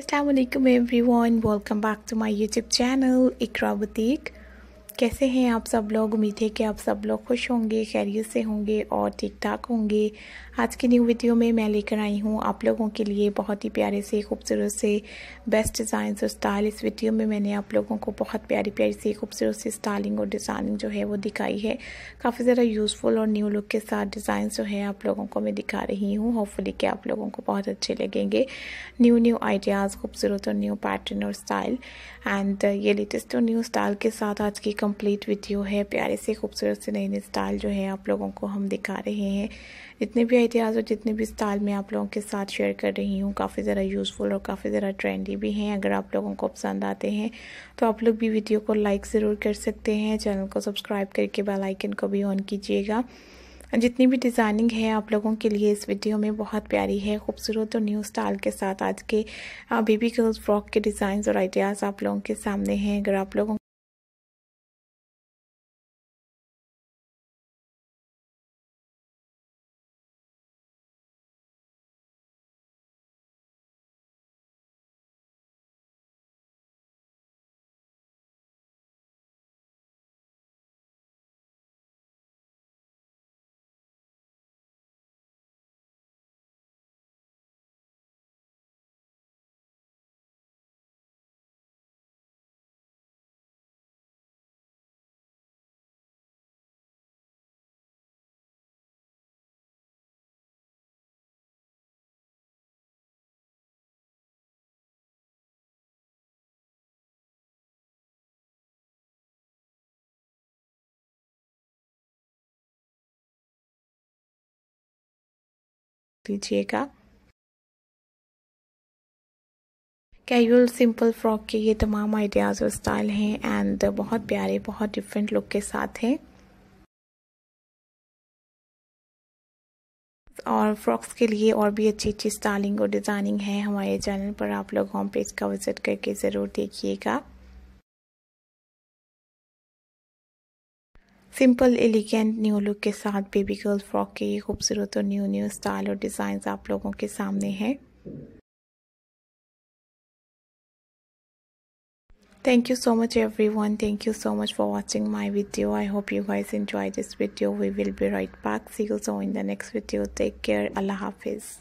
Assalamualaikum alaikum everyone welcome back to my youtube channel Ikra Boutique कैसे हैं आप सब लोग उम्मीद है कि आप सब लोग खुश होंगे खैरियत से होंगे और ठीक ठाक होंगे आज की न्यू वीडियो में मैं लेकर आई हूँ आप लोगों के लिए बहुत ही प्यारे से खूबसूरत से बेस्ट डिज़ाइन और स्टाइल इस वीडियो में मैंने आप लोगों को बहुत प्यारी प्यारी से खूबसूरत सी स्टाइलिंग और डिज़ाइनिंग जो है वो दिखाई है काफ़ी ज़्यादा यूज़फुल और न्यू लुक के साथ डिज़ाइन जो है आप लोगों को मैं दिखा रही हूँ होपफुली कि आप लोगों को बहुत अच्छे लगेंगे न्यू न्यू आइडियाज़ खूबसूरत और न्यू पैटर्न और स्टाइल एंड ये लेटेस्ट और न्यू स्टाइल के साथ आज की कंप्लीट वीडियो है प्यारे से खूबसूरत से नए नए स्टाइल जो है आप लोगों को हम दिखा रहे हैं जितने भी आइडियाज़ और जितने भी स्टाइल मैं आप लोगों के साथ शेयर कर रही हूँ काफ़ी ज़रा यूज़फुल और काफ़ी ज़रा ट्रेंडी भी हैं अगर आप लोगों को पसंद आते हैं तो आप लोग भी वीडियो को लाइक ज़रूर कर सकते हैं चैनल को सब्सक्राइब करके बेलाइकन को भी ऑन कीजिएगा जितनी भी डिज़ाइनिंग है आप लोगों के लिए इस वीडियो में बहुत प्यारी है खूबसूरत और न्यू स्टाइल के साथ आज के बेबी गर्ल्स फ्रॉक के डिज़ाइन और आइडियाज़ आप लोगों के सामने हैं अगर आप लोगों दीजिएगा कैजुअल सिंपल फ्रॉक के ये तमाम आइडियाज़ और स्टाइल हैं एंड बहुत प्यारे बहुत डिफरेंट लुक के साथ हैं और फ्रॉक्स के लिए और भी अच्छी अच्छी स्टाइलिंग और डिज़ाइनिंग है हमारे चैनल पर आप लोग होम पेज का विज़िट करके ज़रूर देखिएगा सिंपल एलिगेंट न्यू लुक के साथ बेबी गर्ल फ्रॉक के ये खूबसूरत और न्यू न्यू स्टाइल और डिज़ाइन आप लोगों के सामने हैं Thank you so much everyone. Thank you so much for watching my video. I hope you guys enjoy this video. We will be right back. See you so in the next video. Take care. Allah Hafiz.